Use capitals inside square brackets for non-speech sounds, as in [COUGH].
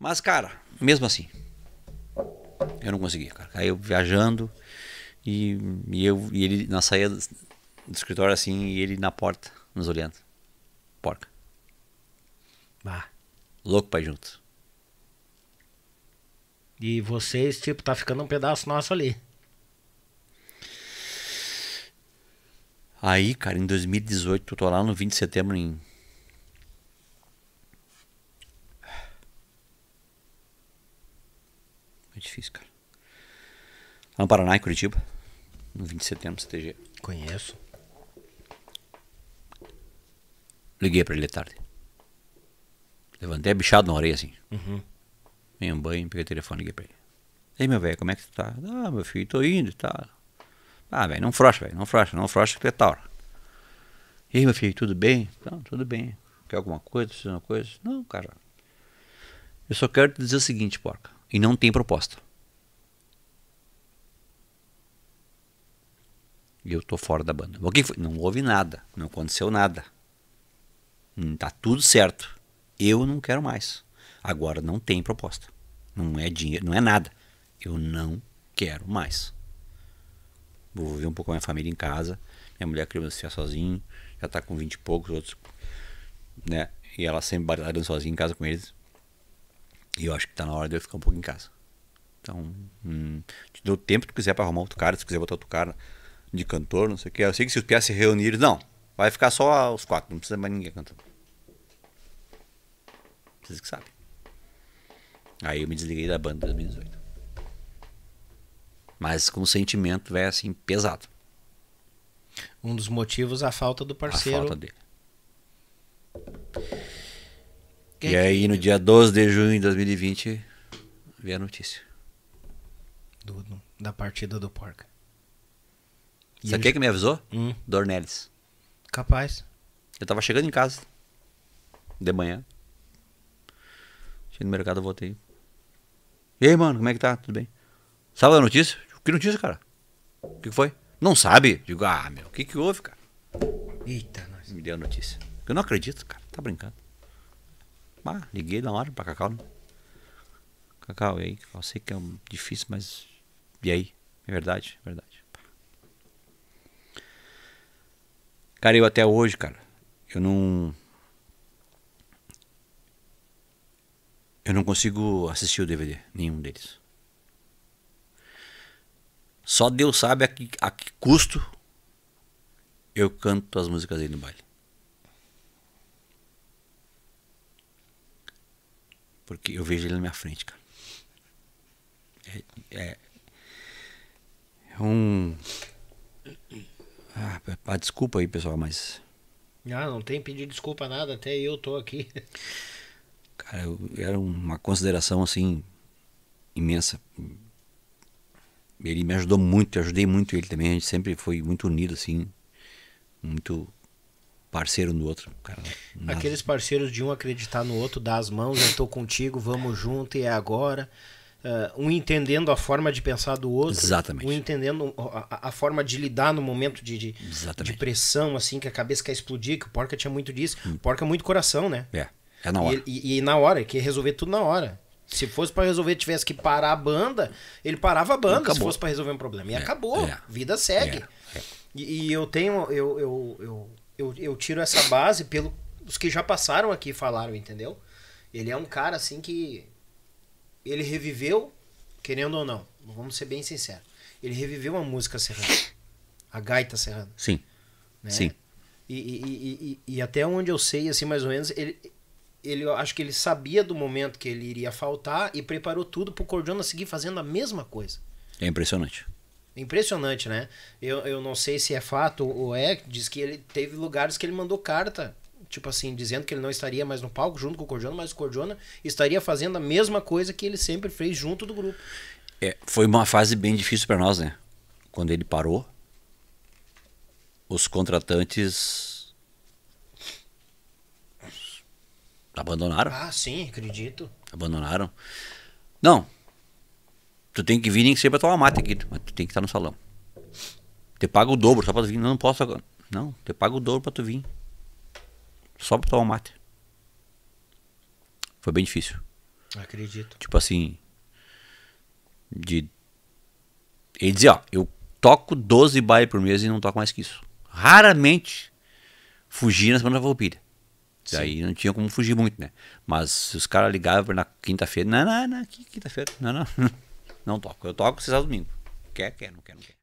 Mas, cara, mesmo assim, eu não consegui, cara. eu viajando e, e eu, e ele na saída do escritório assim, e ele na porta, nos olhando. Porca. Ah. Louco pai junto. E vocês, tipo, tá ficando um pedaço nosso ali. Aí, cara, em 2018, eu tô lá no 20 de setembro em É difícil, cara. Lá no Paraná, em Curitiba. No 20 de setembro, CTG. Conheço. Liguei pra ele tarde. Levantei bichado na orelha, assim. Uhum. Vim um banho, peguei o telefone, liguei pra ele. Ei, meu velho, como é que tu tá? Ah, meu filho, tô indo e tá. tal. Ah, velho, não frouxa, velho, não frouxa, não frouxa que tu é Ei, meu filho, tudo bem? Não, tudo bem. Quer alguma coisa? Precisa de alguma coisa? Não, cara. Eu só quero te dizer o seguinte, porca e não tem proposta. E eu tô fora da banda. O que foi? Não houve nada, não aconteceu nada. Hum, tá tudo certo. Eu não quero mais. Agora não tem proposta. Não é dinheiro, não é nada. Eu não quero mais. Vou viver um pouco com a minha família em casa. Minha mulher criou se sozinho, já tá com 20 e poucos outros, né? E ela sempre batalhando sozinha em casa com eles. E eu acho que tá na hora de eu ficar um pouco em casa. Então, hum, te dou tempo que tu quiser pra arrumar outro cara, se tu quiser botar outro cara de cantor, não sei o que. Eu sei que se os piás se reunirem, não, vai ficar só os quatro, não precisa mais ninguém cantando. Vocês que sabem. Aí eu me desliguei da banda em 2018. Mas com o sentimento, velho, assim, pesado. Um dos motivos, a falta do parceiro. A falta dele. Quem? E é aí, no dia 12 de junho de 2020, veio a notícia. Do, da partida do Porca. E Sabe quem já... que me avisou? Hum. Dornelles. Capaz. Eu tava chegando em casa. De manhã. Cheguei no mercado, voltei. E aí, mano, como é que tá? Tudo bem? Sabe a notícia? Que notícia, cara? O que, que foi? Não sabe? Digo, ah, meu, o que que houve, cara? Eita, nós. Me deu a notícia. Eu não acredito, cara. Tá brincando. Ah, liguei na hora pra Cacau. Né? Cacau, e aí? Eu sei que é difícil, mas. E aí? É verdade, é verdade. Cara, eu até hoje, cara, eu não. Eu não consigo assistir o DVD, nenhum deles. Só Deus sabe a que, a que custo eu canto as músicas aí no baile. Porque eu vejo ele na minha frente, cara. É, é um. Ah, pá, desculpa aí, pessoal, mas. Ah, não tem pedir desculpa nada, até eu tô aqui. Cara, eu, era uma consideração assim imensa. Ele me ajudou muito, eu ajudei muito ele também, a gente sempre foi muito unido assim, muito parceiro no outro. Cara, Aqueles parceiros de um acreditar no outro, dar as mãos, eu tô contigo, vamos junto e é agora. Uh, um entendendo a forma de pensar do outro, Exatamente. um entendendo a, a forma de lidar no momento de, de, de, pressão, assim, que a cabeça quer explodir, que o porca tinha muito disso. Hum. Porca é muito coração, né? É, é na hora. E, e, e na hora, que resolver tudo na hora. Se fosse para resolver, tivesse que parar a banda, ele parava a banda se fosse para resolver um problema. E é, acabou, é, vida segue. É, é. e, e, eu tenho, eu, eu, eu eu, eu tiro essa base pelo os que já passaram aqui falaram, entendeu? Ele é um cara assim que ele reviveu, querendo ou não, vamos ser bem sinceros. Ele reviveu a música serrana, a gaita serrana. Sim. Né? Sim. E, e, e, e, até onde eu sei, assim, mais ou menos, ele, ele acho que ele sabia do momento que ele iria faltar e preparou tudo pro Cordiona seguir fazendo a mesma coisa. É impressionante. Impressionante, né? Eu, eu não sei se é fato ou é, diz que ele teve lugares que ele mandou carta, tipo assim, dizendo que ele não estaria mais no palco junto com o Cordiona, mas o Cordiona estaria fazendo a mesma coisa que ele sempre fez junto do grupo. É, foi uma fase bem difícil para nós, né? Quando ele parou, os contratantes abandonaram. Ah, sim, acredito. Abandonaram. Não, Tu tem que vir nem que seja pra tomar mate aqui, mas tu tem que estar no salão. Te paga o dobro só pra tu vir. Não, não posso agora. Não, te paga o dobro pra tu vir. Só pra tomar mate. Foi bem difícil. Acredito. Tipo assim. De. Ele dizia, ó, eu toco 12 bailes por mês e não toco mais que isso. Raramente fugi na semana da Volpilha. Daí não tinha como fugir muito, né? Mas se os caras ligavam na quinta-feira, não, não, não, quinta-feira, não, não. [LAUGHS] Não toco. Eu toco sexta é domingo. Quer, quer, não quer, não quer.